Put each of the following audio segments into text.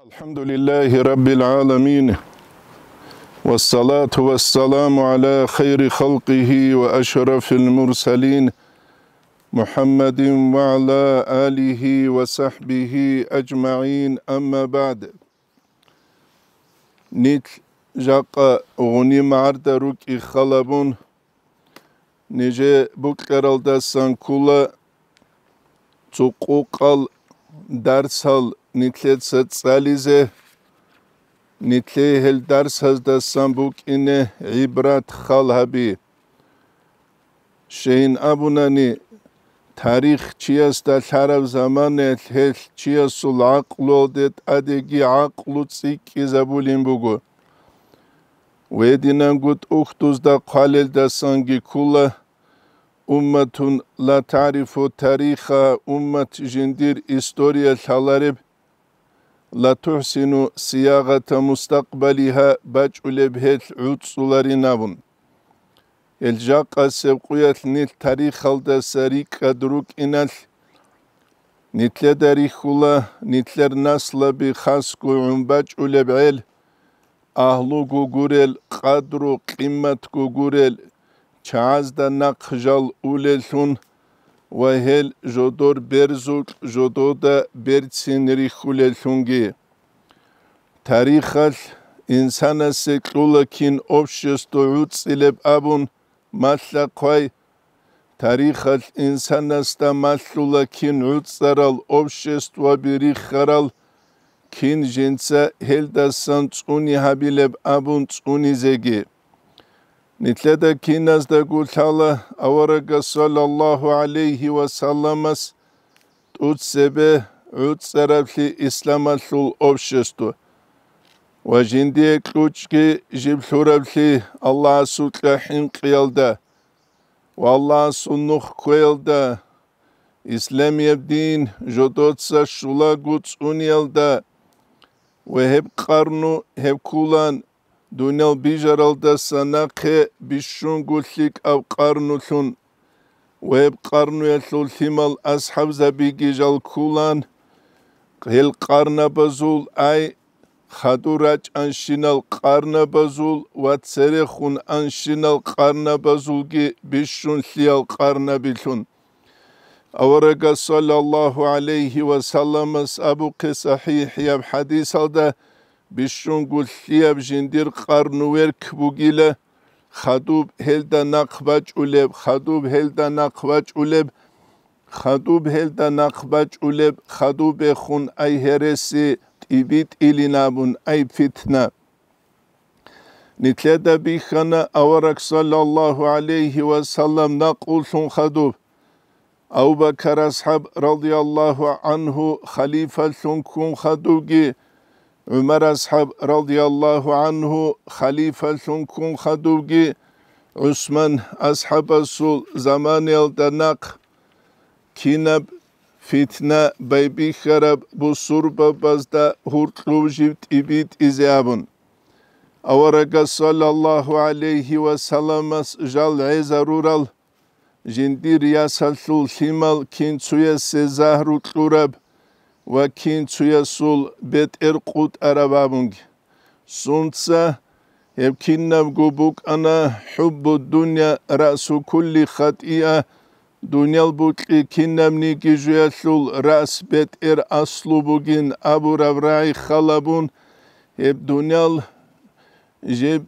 الحمد لله رب العالمين والصلاة والسلام على خير خلقه وأشرف المرسلين محمد وعلى آله وصحبه أجمعين أما بعد نيك جاق غني معرد روك خلبون نجي بكرال دستان كولا تقوقال درسال ნიტლეც წალიზე ნიტლე ჰელდარსაც და სამბუკინე იბრათ ხალხები შეინ აბუნანი تاريخ ჩიას და ხარავ ზამანე ჰელ ჩიას ულაყლოდეთ ადეგი აყლუ ციკიზაბულიმ ბუგუ ვედინან გუთ უხთუს და ყალელ და სანგი ქულა უმმათუნ ლა تاريخო تاريخა უმმათ ჟინდირ ისტორია ხალარებ la tuhsinu siyagata mustakbaliha bac ulebhet ut sularina Eljaqa sevkuyat nil tarih halda sarik kadruk inal Nitler darihula nitler nasla bi hasku umbac ulebel ahlu gugurel kadru kıymet gugurel çağızda nakjal ulelsun ვაჰელ ჟოდორ ბერზულ ჟოდოდა ბერცინრი ხულელუნგი თარიხალ ინსანასე კულაკინ ოფშესტო უცილებ აბუნ მასლაყვაი თარიხალ ინსანასტა მასლულაკინ უცარალ ოფშესტვა ბირი ხარალ კინ ჟენცა ჰელდასან წუნი ჰაბილებ აბუნ წუნი ზეგი Nitleda kinas da gultala avaraga sallallahu aleyhi ve sallamas utsebe utsarafli islamatlu obşestu. Ve jindi kluçki jiblhurafli Allah sutlahin qiyalda. Ve Allah sunnuh qiyalda. İslam yebdin jodotsa şula guts unyalda. Ve hep karnu hep kulan دنیا بیجرال دسنا که بیشون گوشیک او قرنو سون ويب قرنو يسول ثمال أصحاب زبيجي جال كولان هل قرن بزول أي خدورج أنشينال قرن بزول واتسرخون أنشينال قرن بزول جي بيشون سيال قرن بيشون أورق صلى الله عليه وسلم أبو صحيح يب حديث هذا bişungul siyab jindir qarnuver kbugile xadub helda nakbaç uleb xadub helda nakbaç uleb xadub helda nakbaç uleb xadub xun ay heresi ibit ilinabun ay fitna Nitleda bihana avarak sallallahu aleyhi ve sellem nakulsun xadub Abu Bakar ashab radıyallahu anhu halife sunkun xadugi Ömer Ashab radıyallahu anhu halifesun kun hadugi Osman ashab sul zaman yaldanak kinab fitne beybih harab bu surba bazda hurtlu jivt ibit izyabun. Avaraga sallallahu aleyhi ve sellemas jal izarural jindi riyasal sul simal kin suye se zahrut ვაქინ ცუიასულ ბეტერყუტ არავამუნგი სუნცა ებქინნამ გუბუკ ანა ჰუბუ დუნია რასუ ქულლი ხატია დუნიალ ბუტლი ქინნამ ნიკი ჟუიასულ რას ბეტერ ასლუბუგინ აბურავრაი ხალაბუნ ებ დუნიალ ჟებ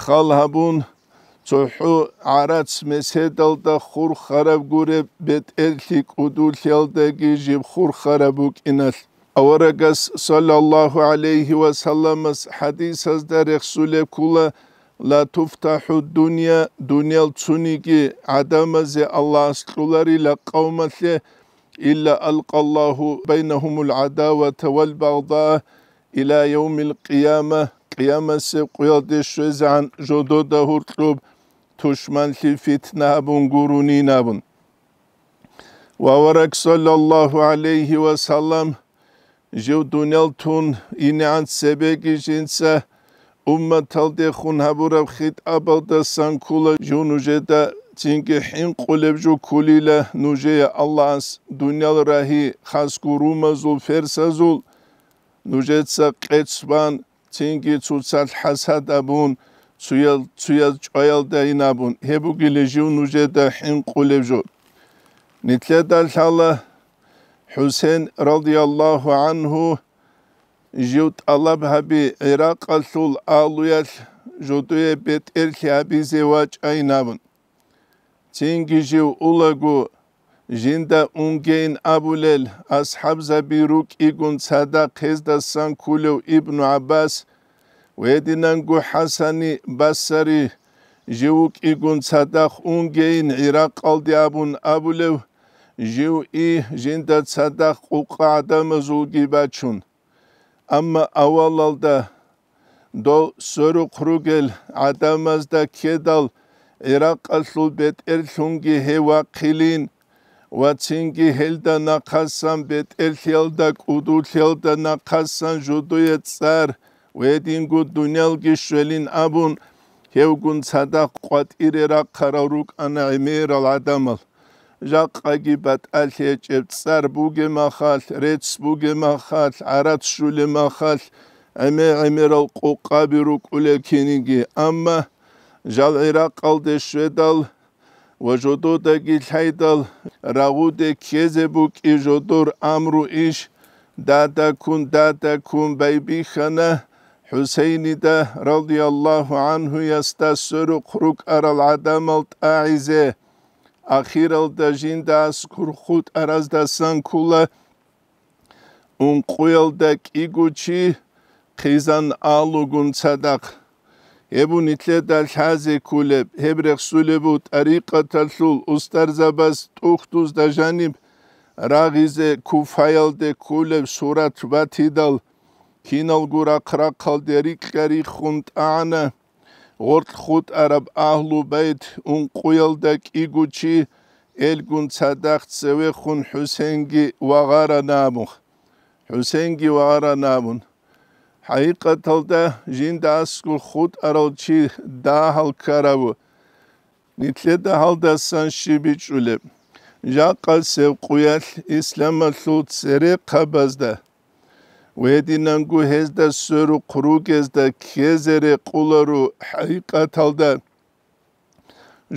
ხალაბუნ ხალაბუნ Ծոհու արած մեզ հետալտա խուր խարավ գուրե բետ էլխիկ ուդու լյալտագի ժիվ խուր խարավուկ ինալ։ Ավարագաս սալալլահու ալեյհի վասալամս հադիս հազդար եղսուլե կուլա լա թուվտահու դունյա դունյալ ծունիկի ադամազի Аллах ասկրուլարի լա կավմալե illa alqallahu beynahumul adavete vel bagda ila yevmil qiyame qiyamesi kuyadişvezan jododa hurtlub تشمنشی فتنه بون گرونی نبون و ورک صلی الله علیه و سلم جو دنیل تون این عن سبگی جنسه ummatal de khun haburab khit abal da san kula junuje da tinge hin quleb ju kulila nuje Allah as dunyal rahi khas kuruma zul fersazul nuje sa qetsban tinge tsutsal hasad abun suyal suyal çoyal da inabun hebu gilejiu nuje da hin kulevju nitle dal hala Hüseyin radıyallahu anhu jut Allah habi Irak alsul aluyal juduye bet erki habi zevaç aynabun Çingijiu ulagu Jinda ungein abulel ashab zabiruk igun sada kızda san kulev İbn Abbas ვედინანგუ ჰასანი ბასარი ჟიუ კიგუნცა და ხუნგეინ ირაკალდი აბუნ აბულევ ჟიუ ი ჟინდაცა და ყუყა ადამზუ გიბაჩუნ ამა ავალალდა დო სორუ ხრუგელ ადამაზ და ქედალ ირაკალსუ ბეტერ ლუნგი ჰევა ხილინ ვაცინგი ჰელდა ნაკასან ბეტელ ჰელდა კუდუ ჰელდა ნაკასან ჟუდუ ეცარ ვედინგუ დუნიალგი შველინ აბუნ ჰევგუნ ცადა ყვატირერა ხარავრუკ ანა ემერალ ადამალ ჟაყაგი ბატ ალჰეჭებ წარ ბუგე მახალ რეც ბუგე მახალ არაც შული მახალ ამე ამერო ყუყაბი რუკულე ქენიგი ამა ჟალ ერაყალ დეშვედალ ვაჟოდო და გილჰაიდალ რაღუდე ქეზე ბუკი ჟოდურ ამრუ იშ და და ქუნ და და ქუნ ბაიბი ხანა ჰუსეინი და რადიალლაჰუ ანჰუ ისტასრუ ყრუკ არალ ადამალ ტაიზე ახირალ და ჟინდა სკურხუთ არაზ და სანკულა უნ ყველ და კიგუჩი ხიზან ალუგუნ ცადაყ ებუნ იტლე და ლაზე ქულებ ჰებრეხ სულებუ ტარიყათალულ უსტარზაბას ტუხტუს და ჟანიბ რაღიზე ქუფაილ და ქულებ სურათ ბათიდალ ქინალგურა ხრაკალდერი ყერი ხუნტან ორთ ხუთ араб აჰლუ ბეით უნ ყიელ და კიგუჩი ელგუნ ცადახცევე ხუნ ჰუსენგი ვაღარანამუ ჰუსენგი ვაღარანამუ ჰაიკათალდა ჟინდასკუ ხუთ араლჩი დაჰალკარავუ ნიტლე დაჰალდასან შიბიჭულე ჟაყალ სევ ყუიალ ისლამალ ლუცერე ყაბაზდა ვედინანგუ ჰეზ და სერუ ყრუგეზ და ქეზერე ყულარუ ჰაიკათალდა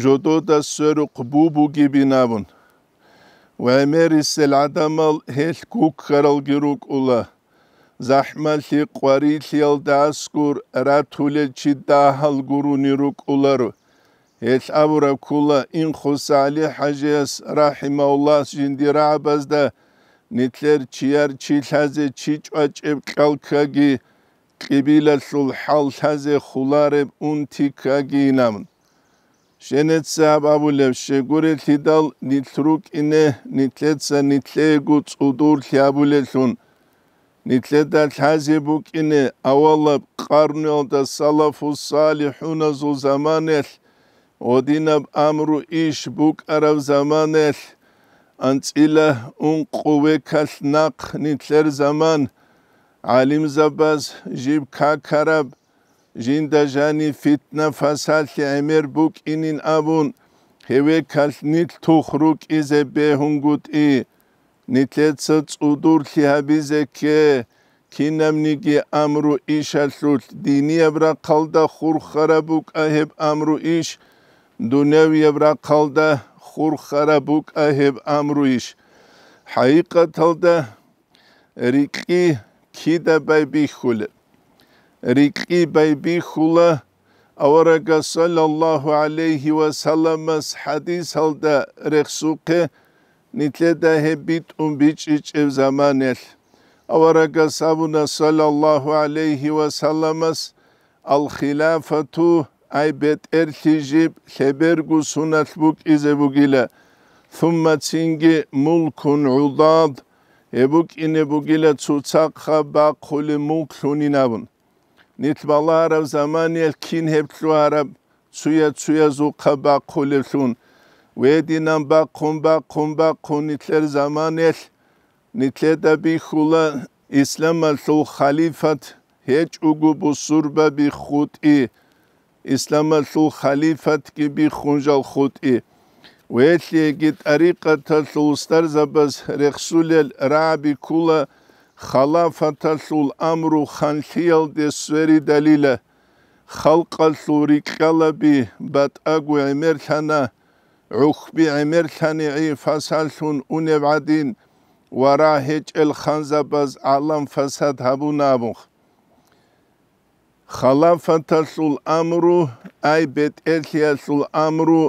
ჟოდო და სერუ ყბუბუ გიბინავუნ ვაიმერი სელ ადამალ ჰეს კუკ ხარალ გირუ ყულა ზაჰმალ ლი ყვარი ლიალ და ასკურ რა თულე ჩი და ჰალ გურუ ნირუ ყულარუ ეს აბურა ქულა ინ ხუსალი ჰაჯეს რაჰიმაულას ჯინდი რაბაზ და ნიტლერ ჩიარ ჩილაზე ჩიჭვაჭებ ყალქაგი ყიბილასულ ჰალთაზე ხულარებ უნთი ქაგინამ შენეცა ბაბულებ შეგური თიდალ ნიტრუკინე ნიტლეცა ნიტლეგუ წუდურ ლაბულესუნ ნიტლედა ლაზე ბუკინე ავალა ყარნელ და სალაფუ სალიჰუნა ზუ ზამანელ ოდინაბ ამრუ იშ ბუკ არავ ზამანელ анцила ун қуве каснақ нитлер заман алим забаз жиб какараб жинда жани фитна фасалхи эмер бук инин абун хеве каснит тухрук изе бехунгут и нитлец цудурхи абизе ке кинамниги амру ишалсул дини абра қалда хур харабук аеб амру иш дунев ябра қалда хурхара бук аҳеб амруиш ҳаиқа талда рикъи кида байбихуле рикъи байбихула аварага саллаллаҳу алайҳи васалламас ҳадис ҳалда рехсуқе нитледа ҳеббитъун бичӀичӀев заманел аварага сабуна саллаллаҳу алайҳи васалламас алхилафату aybet ertijib buk ize izebuk ile thumma tsingi mulkun udad ebuk inebuk ile tsutsakha bakuli mukluninabun. Nitbala Arab zamaniyel kin heptlu Arab tsuya tsuya zuqa bakuli tlun. Ve dinan bakun bakun bakun nitler zamaniyel nitler da hula İslam al halifat hiç ugu bu surba bi i ისლამა სულ ხალიფად კი ბი ხუნჯალ ხუტი ვეთლი ეგი ტარიკათა სულ სტარზაბას რეხსულელ რაბი კულა ხალაფათა სულ ამრუ ხანხიალ დესვერი დალილა ხალყა სური კალაბი ბატაგუ ემერთანა უხბი ემერთანი ი ფასალთუნ უნევადინ ვარა ჰეჭელ ხანზაბას ალამ ფასად ჰაბუნაბუხ ხალაფანთასულ ამრუ აიბეთ ელიასულ ამრუ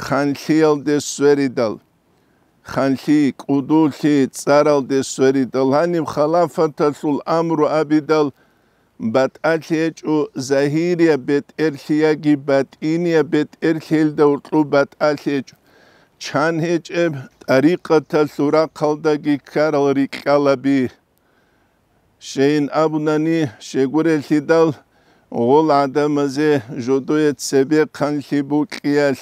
ხანშიელ დესვერიდალ ხანში კუდულში წარალ დესვერიდალ ანიმ ხალაფანთასულ ამრუ აბიდალ ბატ აჩეჭუ ზაჰირია ბეთ ელიია გიბატ ინია ბეთ ელიელ და ურტუ ბატ აჩეჭუ ჩანჰეჭებ ტარიყათა სურა ხალდაგი ქარალ რიკალაბი შეინ აბუნანი შეგურელი დალ ол адамзе жодует себе канхибу киаш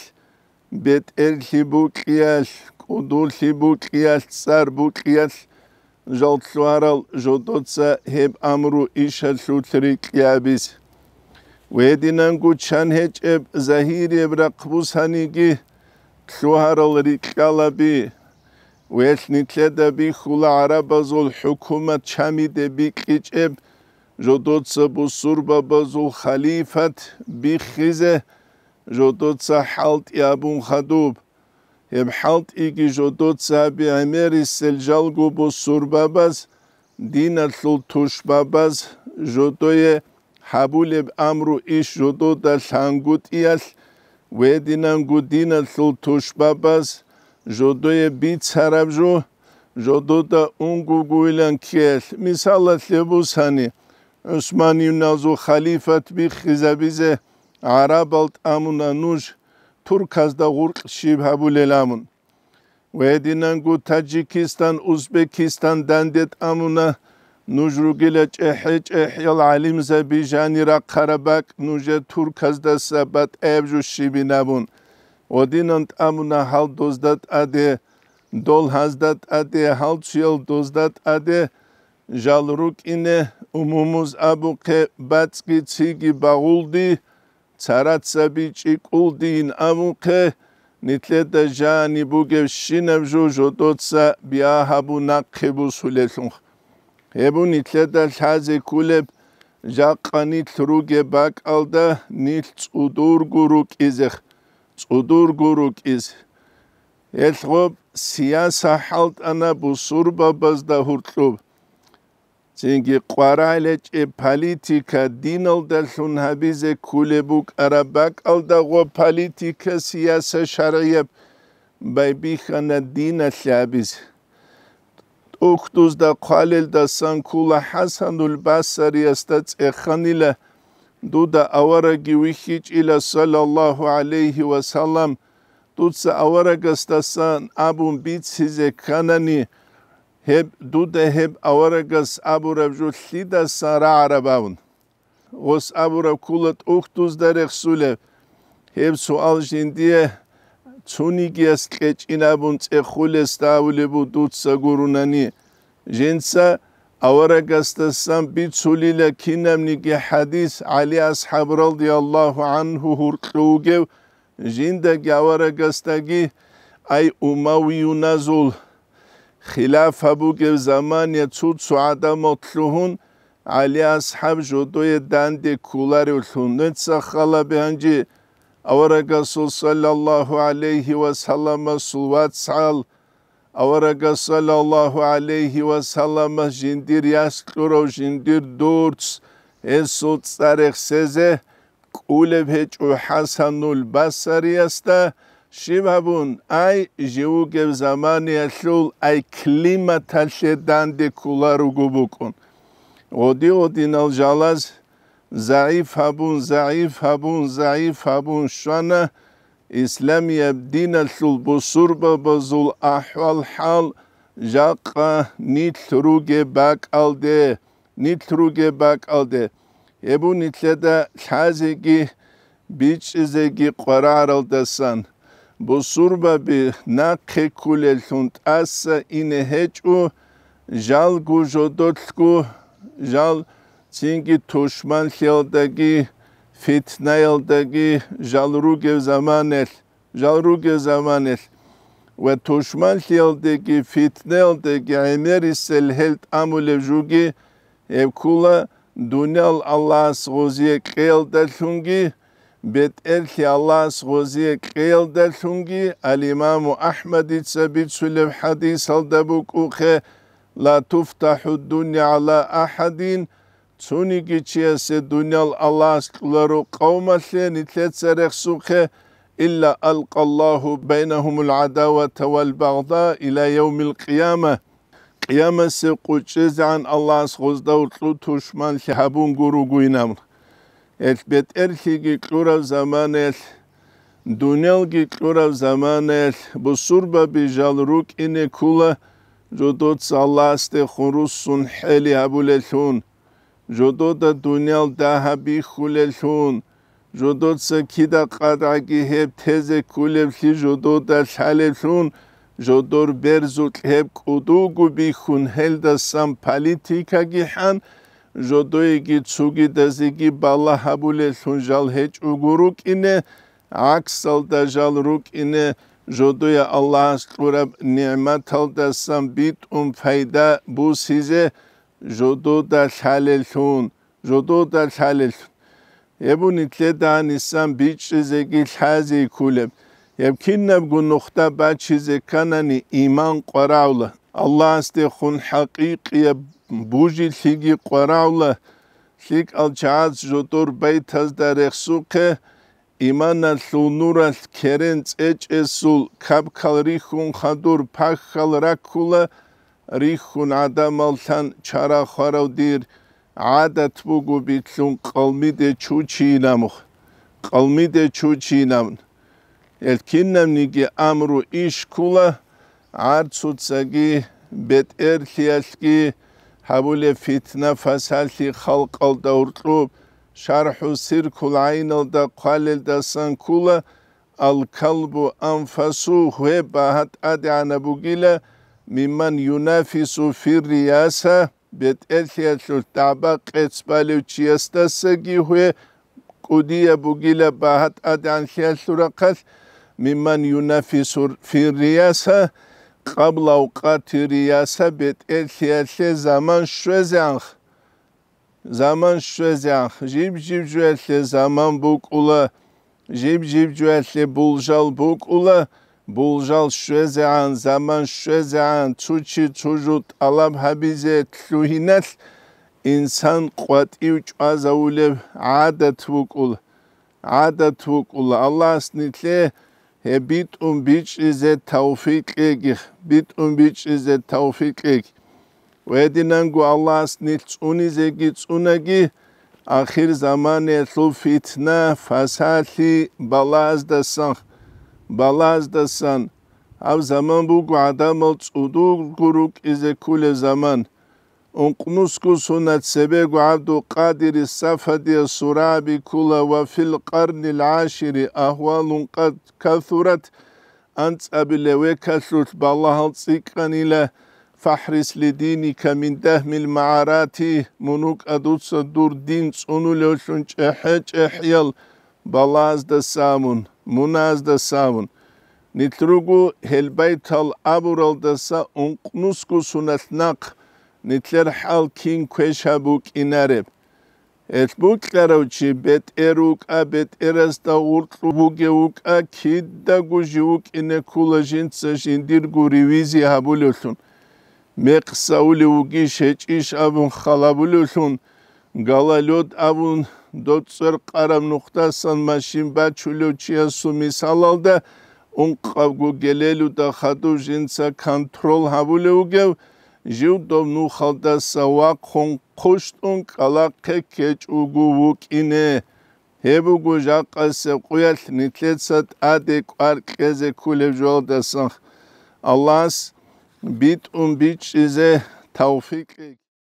бет эрхибу киаш кудулхибу киаш царбу киаш жолтсуарал жодотса хеб амру иша шутри киабис вединан гучан хечеб захири бракбусаниги шуарал рикалаби ვეშნიქლედა ბიხულა არაბაზულ ჰუკუმა ჩამიდები კიჭებ ჟოდოც ბუსურბაბაზუ ხალიფათ ბიხიზე ჟოდოც ჰალტ იაბუნ ხადუბ ემ ჰალტ იგი ჟოდოც აბი ამერის სელჯალგუ ბუსურბაბაზ დინა სულთუშბაბაზ ჟოდოე ჰაბულებ ამრუ ის ჟოდო და ლანგუტ იალ ვედინან გუ დინა სულთუშბაბაზ ჟოდოე ბიცარაბჟუ ჟოდო და უნგუ გუილან ქიელ მისალათ ლებუსანი ხ عثمانی نازو خلیفت بی خیزبیزه عربالت امون انوش ترک از دا غرق شیب هبول الامون ویدینن گو تاجیکستان ازبکستان دندید امونه نجرگیل چهیچ احیال علیم زبیجانی را قربک نجه ترک از دا سبت ایبجو شیبی نبون ودینند امونه حال دوزدت اده دول هزدت اده حال چیل دوزدت اده ჟალრუკინე უმუმუზ აბუქე ბაცკი ციგი ბაღულდი ცარაცები ჭიკულდინ ამუქე ნიტლედა ჟანი ბუგევ შინევ ჟუჟო დოცა ბიაჰაბუ ნაქხებუ სულელუნხ ებუ ნიტლედა ლაზე ქულებ ჟაყანი თრუგე ბაკალდა ნილ წუდურგურუ კიზეხ წუდურგურუ კიზ ელღობ სიასა ჰალტანა ბუსურბაბაზ და ჰურტლუბ ჩინგი ყვარალე ჭე პოლიტიკა დინალ და ლუნჰაბიზე ქულებუ ყარაბაკ ალდაღო პოლიტიკა სიასა შარიე ბაიბიხანა დინა ლაბიზ ოქტუს და ყალელ და სანკულა ჰასანულ ბასარიას და წეხანილა დუდა ავარაგი ვიხიჭილა სალალაჰუ ალეიჰი ვასალამ დუცა ავარაგასტასან აბუნ ბიცი ზე ქანანი ჰებ დუდე ჰებ ავარაგას აბურავჟუ ლიდა სარა არაბავუნ ოს აბურავ კულად უხტუს დარეხსულე ჰებ სუალჟინ დიე ცუნიგიას ყეჭინაბუნ წეხულეს დაავლებუ დუცა გურუნანი ჟენცა ავარაგას და სამ ბიცულილე ქინამნიგი ჰადის ალი ასჰაბ რალდიალლაჰუ ანჰუ ჰურყუგევ ჟინდა გავარაგასტაგი აი უმავიუნაზულ خلاف ابو كيف زمان يتصوت سعادة مطلوهن علي أصحاب جودو يدان دي كولاري وثنون تسخالة بيانجي أورا قصول صلى الله عليه وسلم سلوات سعال أورا قصول الله عليه وسلم جندير ياسكور أو جندير دورتس إنسو تاريخ سيزه قولة بيج حسن البصر يسته Shimabun, ai jiugev zamani ashul, ay klimata shedan de kularu gubukun. Odi odin aljalas, zayıf habun, zayıf habun, zayıf habun, şana, İslam yebdine bu surba bazul ahval hal, jaqa nitruge bak alde, nitruge bak alde. Ebu nitlede şazegi, biçizegi qarar aldasan.'' بصوربه به نق کوللتونت اس این هچ او جال گوجودتکو جال چینگی توشمن خیالدگی فتنه یالدگی جال روگ زمانل جال روگ زمانل و توشمن خیالدگی فتنه یالدگی عمر سلهلت امول جوگی ev kula dunel Allah'a sığoziye kıyal dersungi بيت بتأرثي الله سغوزي قيل دلتونجي الإمام أحمد سبيت سلم حديث الدبوك أخي لا تفتح الدنيا على أحد تونيكي تشيس الدنيا الله سكلرو قوم ثاني سرخ سوخي إلا ألقى الله بينهم العداوة والبغضاء إلى يوم القيامة قيامة سيقو عن الله سغوز دور تلو تشمان لحبون قرو قوينامر ეს ბეტერში კი ქურავ ზამანეს დუნელგი ქურავ ზამანეს ბუსურბა ბიჟალ რუკინე ქულა ჯოდოც ალასტე ხურუსუნ ჰელი აბულელუნ ჯოდოდა დუნელ დაჰაბი ხულელუნ ჯოდოც ქიდა ყარაგი ჰებ თეზე ქულებში ჯოდოდა ჩალელუნ ჯოდორ ბერზუ ჰებ კუდუგუ ბიხუნ ჰელდა სამ პოლიტიკაგი ჰან ჟოდო იგი ცუგი და ზიგი ბალაჰაბულე ლუნჟალ ჰეჭუგურუკინე აქსალ და ჟალ რუკინე ჟოდო ია ალლაჰს ყურებ ნიმათალ და სამ ბიტუმ ფაიდა ბუსიზე ჟოდო და ლალე ლუნ ჟოდო და ლალე ლუნ ებუნი თლე და ნისამ ბიჭიზე გი ლაზი ქულებ ემქინებ გუნუხტა ბაჩიზე კანანი იმან ყრავლა ალლასტე ხუნ ჰაკიკია ბუჟი ლიგი ყვარავლა ლიგ ალჩაც ჟოტურ ბეითაზ და რეხსუკე იმანა ლუნურა ქერენ წეჭესულ ქაბქალ რიხუნ ხადურ ფახხალ რაკულა რიხუნ ადამალთან ჩარა ხარავდირ ადათ ბუგუ ბიტლუნ ყალმიდე ჩუჩინამ ყალმიდე ჩუჩინამ ელკინნამ ნიგი ამრუ იშკულა არცუცაგი ბეტერხიასკი ჰაბულე ფიტნა ფასალი ხალყალდა ურტლუბ შარჰუ სირკულ აინალდა ყალელდა სანკულა ალკალბუ ანფასუ ჰე ბაჰატ ადი ანაბუგილა მიმან იუნაფისუ ფირიასა ბეტერხიასუ ტაბა ყეცბალი ჩიასტა სეგი ჰე ყუდია ბუგილა ბაჰატ ადი ანხიასურა ყას მიმან იუნაფისუ ფირიასა ყაბლა უყათირიასა ბეტელიალე ზამან შვეზანხ ზამან შვეზანხ ჟიბ ჟიბ ჟუელე ზამან ბუკულა ჟიბ ჟიბ ჟუელე ბულჟალ ბუკულა ბულჟალ შვეზან ზამან შვეზან ჩუჩი ჩუჟუტ ალამ ჰაბიზე თლუინალ ინსან ყვატივ ჭვაზაულებ ადათ ბუკულ ადათ ბუკულა ალას ნიტლე ბიტუმ ბიჭიზე თავფიკი ბიტუმ ბიჭიზე თავფიკი ვედინანგუ ალას ნიცუნიზე გიცუნაგი ახირ ზამანე ლუფიტნა ფასალი ბალაზდასან ბალაზდასან ავ ზამან ბუგ ადამ წუდუ გურუკ იზე კულე ზამან انقنسكو سنت سبيق عبد قادر السفد السراب كلا وفي القرن العاشر أهوال قد كثرت أنت أبلوي كثرت بالله تسيقن إلى فحرس لدينك من دهم المعارات منوك أدوس صدور دين سنو لوشن چحج احيال بالاز دا سامون مناز دا سامون نترغو هل هلبيت الأبرال دسا انقنسكو سنة ناق ნიცერ ჰალკინ ქეშაბუ კინარებ ეს ბუკლაროჩი ბეტერუკა ბეტერას და ურტუბუგე უკა ქიდ და გუჟი უკინე ქულაჟინ წეშინ დირგური ვიზი აბულოსუნ მე ყსაული უკი შეჭიშ აბუნ ხალაბულოსუნ გალალოდ აბუნ დოცერ ყარამ ნუხტასან მაშინ ბაჩულოჩია სუმი სალალდა უნ ყავგუ გელელუ და ხატუჟინცა კონტროლ აბულოგევ ჟიუდო ნუ ხალდა სავა ხონ ხუშტონ კალაკე კეჭუგუ უკინე ჰებუგუ ჟაყასე ყუელ ნიტლეცად ადე კვარკეზე ქულებ ჟოლდასან ალას ბიტ უმ ბიჭიზე თავფიკი